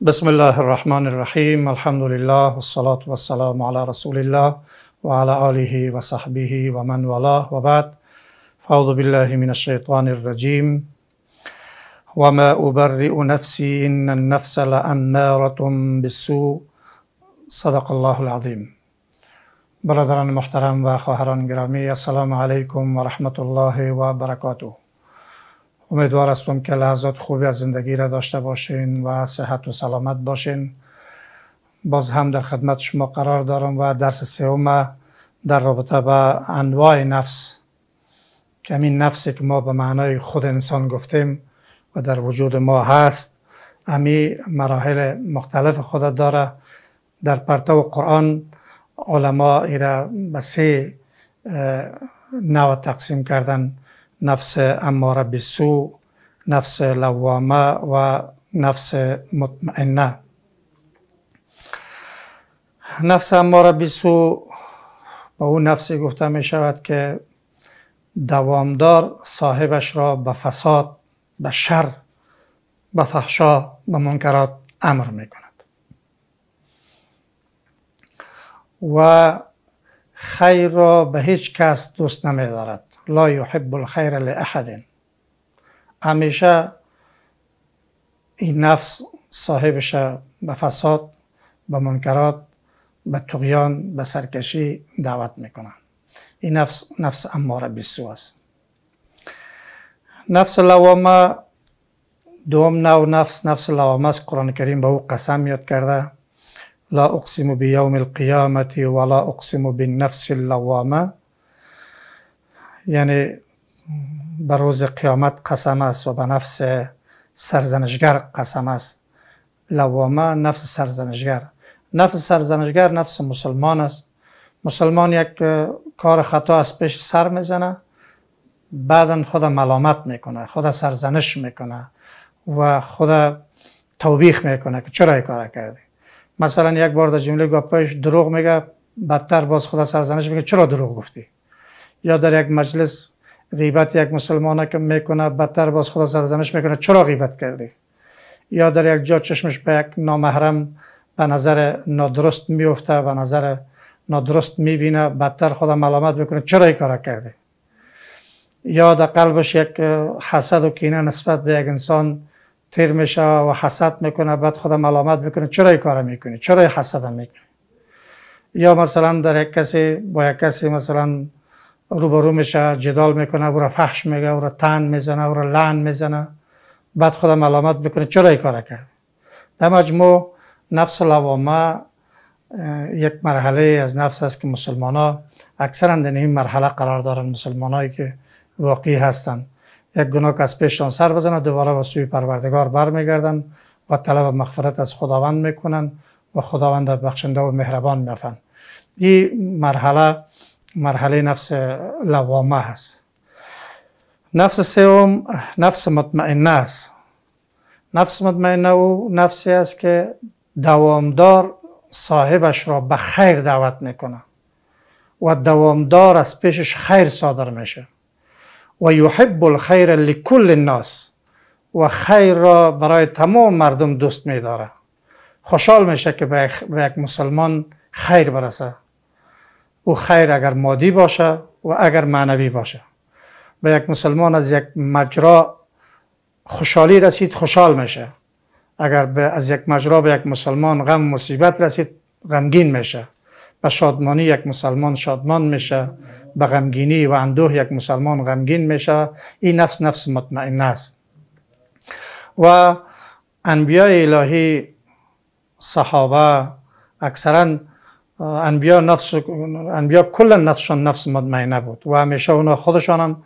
بسم الله الرحمن الرحيم الحمد لله والصلاة والسلام على رسول الله وعلى آله وصحبه ومن والاه وبعد فأعوذ بالله من الشيطان الرجيم وما أبرئ نفسي إن النفس لأمارة بالسوء صدق الله العظيم برادران محترم وخوهران جرامي السلام عليكم ورحمة الله وبركاته امیدوار هستم که لحظات خوبی از زندگی را داشته باشین و صحت و سلامت باشین باز هم در خدمت شما قرار دارم و درس سوم در رابطه به انواع نفس که این نفسی که ما به معنای خود انسان گفتیم و در وجود ما هست امی مراحل مختلف خود داره در پرتو قرآن علما ایره به سه نوع تقسیم کردن نفس اماره بسو نفس لوامه و نفس مطمئنه نفس اماره بسو به او نفسی گفته می شود که دوامدار صاحبش را به فساد به شر به فحشا به منکرات امر می کند و خیر را به هیچ کس دوست نمی دارد لا يحب الخير لأحد أميشا إي نفس صاحبش به بمنكرات به بسركشي به دعوت مكنا این نفس نفس اماره بسو نفس اللواما دوم نو نفس نفس لوامه است قرآن کریم به قسم يد کرده لا اقسم بيوم القيامة ولا اقسم بالنفس اللوامه یعنی به روز قیامت قسم است و به نفس سرزنشگر قسم است لوامه نفس سرزنشگر نفس سرزنشگر نفس مسلمان است مسلمان یک کار خطا از پیش سر میزنه بعدا خود ملامت میکنه خود سرزنش میکنه و خود توبیخ میکنه که چرا این کار کردی مثلا یک بار در جمله گپش دروغ میگه بدتر باز خود سرزنش میگه چرا دروغ گفتی یا در یک مجلس غیبت یک مسلمانه که میکنه بدتر باز خدا سرزنش میکنه چرا غیبت کردی یا در یک جا چشمش به یک نامحرم به نظر نادرست میفته و نظر نادرست میبینه بدتر خدا ملامت میکنه چرا این کار کرده یا در قلبش یک حسد و کینه نسبت به یک انسان تیر میشه و حسد میکنه بعد خدا ملامت میکنه چرا این کار میکنی چرا حسد میکنی یا مثلا در یک کسی با یک کسی مثلا روبرو میشه جدال میکنه او را فحش میگه او را تن میزنه او را لعن میزنه بعد خودم ملامت میکنه چرا این کار کرد در مجموع نفس لوامه یک مرحله از نفس است که مسلمان ها اکثرا در این مرحله قرار دارن مسلمان هایی که واقعی هستند یک گناه که از پیشتان سر بزنه دوباره به سوی پروردگار برمیگردن و طلب مغفرت از خداوند میکنن و خداوند بخشنده و مهربان میفن این مرحله مرحله نفس لوامه هست نفس سوم نفس مطمئنه است نفس مطمئنه او نفسی است که دوامدار صاحبش را به خیر دعوت میکنه و دوامدار از پیشش خیر صادر میشه و یحب الخیر لکل الناس و خیر را برای تمام مردم دوست میداره خوشحال میشه که به یک مسلمان خیر برسه او خیر اگر مادی باشه و اگر معنوی باشه به یک مسلمان از یک مجرا خوشحالی رسید خوشحال میشه اگر به از یک مجرا به یک مسلمان غم مصیبت رسید غمگین میشه به شادمانی یک مسلمان شادمان میشه به غمگینی و اندوه یک مسلمان غمگین میشه این نفس نفس مطمئن است و انبیاء الهی صحابه اکثرا انبیا نفس انبیا کل نفسشان نفس مطمئنه بود و همیشه اونها خودشان هم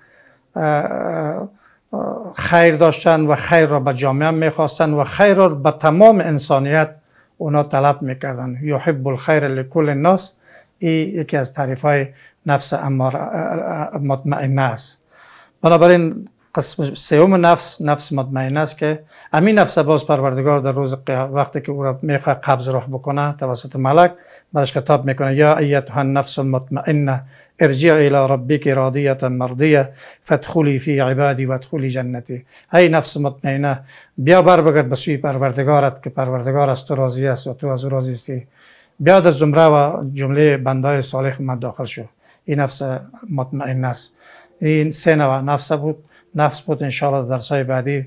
خیر داشتن و خیر را به جامعه میخواستن و خیر را به تمام انسانیت اونا طلب میکردن یحب الخیر لکل الناس ای یکی از تعریف های نفس مطمئنه است بنابراین قسم سیوم نفس نفس مطمئن است که امین نفس باز پروردگار در روز وقتی که او را میخواه قبض روح بکنه توسط ملک برش کتاب میکنه یا هن نفس المطمئنه ارجع الی ربک راضیه مردیه فادخلی فی عبادی وادخلی جنتی ای نفس مطمئنه بیا بر بگرد به سوی پروردگارت که پروردگار از تو راضی است و تو از او راضی استی بیا در زمره و جمله بندای صالح من داخل شو این نفس مطمئن است این سه نفس بود نفس بود انشاءالله در سای بعدی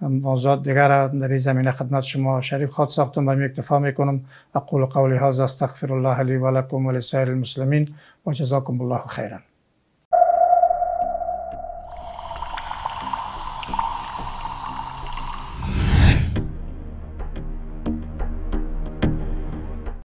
موضوعات دیگر را در این زمینه خدمت شما شریف خواهد ساختم و می اکتفا میکنم اقول قولی ها استغفر الله لی و لکم و لسایر المسلمین و جزاکم الله خیرا